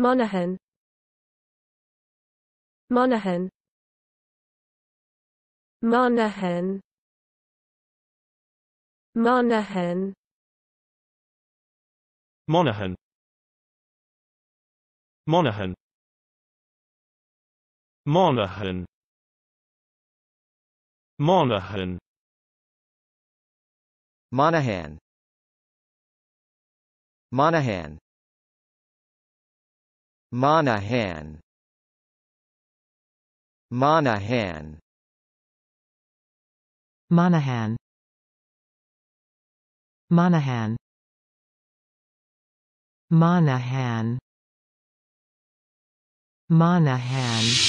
Monaghan Monaghan Monaghan Monaghan Monaghan Monaghan Monaghan Monaghan Monaghan Monaghan Monahan Monahan Monahan Monahan Monahan Monahan